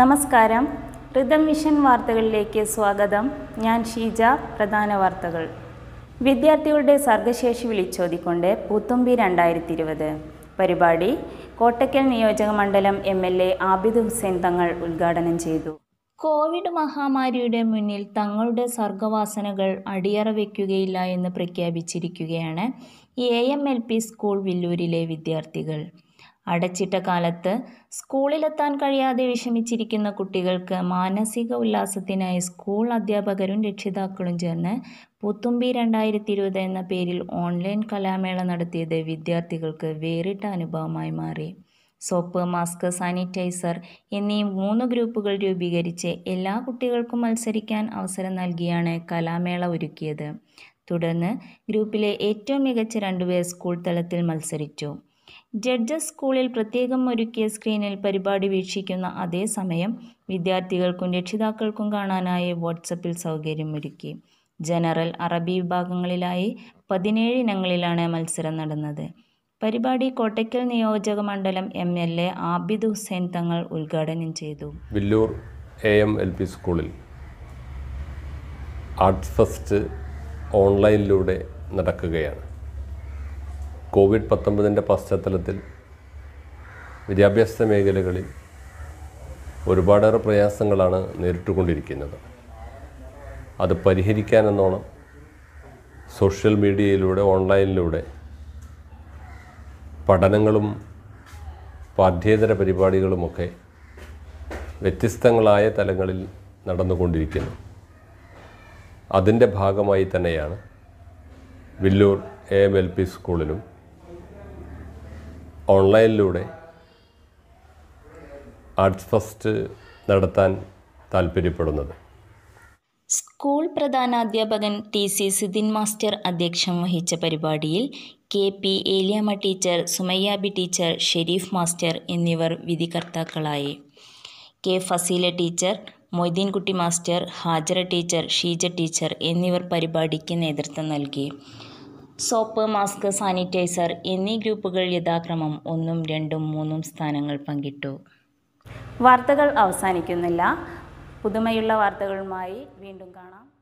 നമസ്കാരം rhythm mission വാർത്തകളിലേക്ക് സ്വാഗതം ഞാൻ ഷീജ പ്രധാന വാർത്തകൾ വിദ്യാർത്ഥികളുടെ സർഗശേഷി വിളിച്ചോതിക്കൊണ്ട് പൂത്തുമ്പി രണ്ടായിരത്തി ഇരുപത് പരിപാടി കോട്ടക്കൽ നിയോജക മണ്ഡലം M L A Abid Hussain Thangal ഉദ്ഘാടനം ചെയ്തു കോവിഡ് മഹാമാരിയുടെ മുന്നിൽ തങ്ങളുടെ സർഗവാസനകൾ അടിയറ വയ്ക്കുകയില്ല എന്ന് പ്രഖ്യാപിച്ചിരിക്കുകയാണ് A M L P school വില്ലൂരിലെ വിദ്യാർത്ഥികൾ അടച്ചിട്ട കാലത്ത് സ്കൂളിലെത്താൻ കഴിയാതെ വിഷമിച്ചിരിക്കുന്ന കുട്ടികൾക്ക് മാനസിക ഉല്ലാസത്തിനായി സ്കൂൾ അധ്യാപകരും രക്ഷിതാക്കളും ചേർന്ന് പുത്തുമ്പി രണ്ടായിരത്തി ഇരുപത് എന്ന പേരിൽ ഓൺലൈൻ കലാമേള നടത്തിയത് വിദ്യാർത്ഥികൾക്ക് വേറിട്ട അനുഭവമായി മാറി സോപ്പ് മാസ്ക് സാനിറ്റൈസർ എന്നീ മൂന്ന് ഗ്രൂപ്പുകൾ രൂപീകരിച്ച് എല്ലാ കുട്ടികൾക്കും മത്സരിക്കാൻ അവസരം നൽകിയാണ് കലാമേള ഒരുക്കിയത് തുടർന്ന് ഗ്രൂപ്പിലെ ഏറ്റവും മികച്ച രണ്ടുപേർ സ്കൂൾ തലത്തിൽ മത്സരിച്ചു ജഡ്ജസ് സ്കൂളിൽ പ്രത്യേകം ഒരുക്കിയ സ്ക്രീനിൽ പരിപാടി വീക്ഷിക്കുന്ന അതേസമയം വിദ്യാർത്ഥികൾക്കും രക്ഷിതാക്കൾക്കും കാണാനായി വാട്സപ്പിൽ ഒരുക്കി ജനറൽ അറബി വിഭാഗങ്ങളിലായി പതിനേഴ് ഇനങ്ങളിലാണ് മത്സരം നടന്നത് പരിപാടി കോട്ടയ്ക്കൽ നിയോജക മണ്ഡലം M L A Abid Hussain Thangal ഉദ്ഘാടനം ചെയ്തു Villoor A M L P സ്കൂളിൽ ആർട്സ് ഫെസ്റ്റ് ഓൺലൈനിലൂടെ നടക്കുകയാണ് കോവിഡ് പത്തൊമ്പതിൻ്റെ പശ്ചാത്തലത്തിൽ വിദ്യാഭ്യാസ മേഖലകളിൽ ഒരുപാടേറെ പ്രയാസങ്ങളാണ് നേരിട്ടുകൊണ്ടിരിക്കുന്നത് അത് പരിഹരിക്കാനെന്നോണം സോഷ്യൽ മീഡിയയിലൂടെ ഓൺലൈനിലൂടെ പഠനങ്ങളും പാഠ്യേതര പരിപാടികളുമൊക്കെ വ്യത്യസ്തങ്ങളായ തലങ്ങളിൽ നടന്നുകൊണ്ടിരിക്കുന്നു അതിൻ്റെ ഭാഗമായി തന്നെയാണ് Villoor A M L P സ്കൂളിലും ഓൺലൈനിലൂടെ ആർട്സ് ഫസ്റ്റ് നടത്താൻ താല്പര്യപ്പെടുന്നത് സ്കൂൾ പ്രധാനാധ്യാപകൻ ടി സി സുധിൻ മാസ്റ്റർ അധ്യക്ഷം വഹിച്ച പരിപാടിയിൽ K P Eliyamma teacher Sumayyabi teacher Shareef master എന്നിവർ വിധികർത്താക്കളായി K Faseela teacher Moideenkutty master Hajara teacher Sheeja teacher എന്നിവർ പരിപാടിക്ക് നേതൃത്വം നൽകി സോപ്പ് മാസ്ക് സാനിറ്റൈസർ എന്നീ ഗ്രൂപ്പുകൾ യഥാക്രമം ഒന്നും രണ്ടും മൂന്നും സ്ഥാനങ്ങൾ പങ്കിട്ടു വാർത്തകൾ അവസാനിക്കുന്നില്ല പുതുമയുള്ള വാർത്തകളുമായി വീണ്ടും കാണാം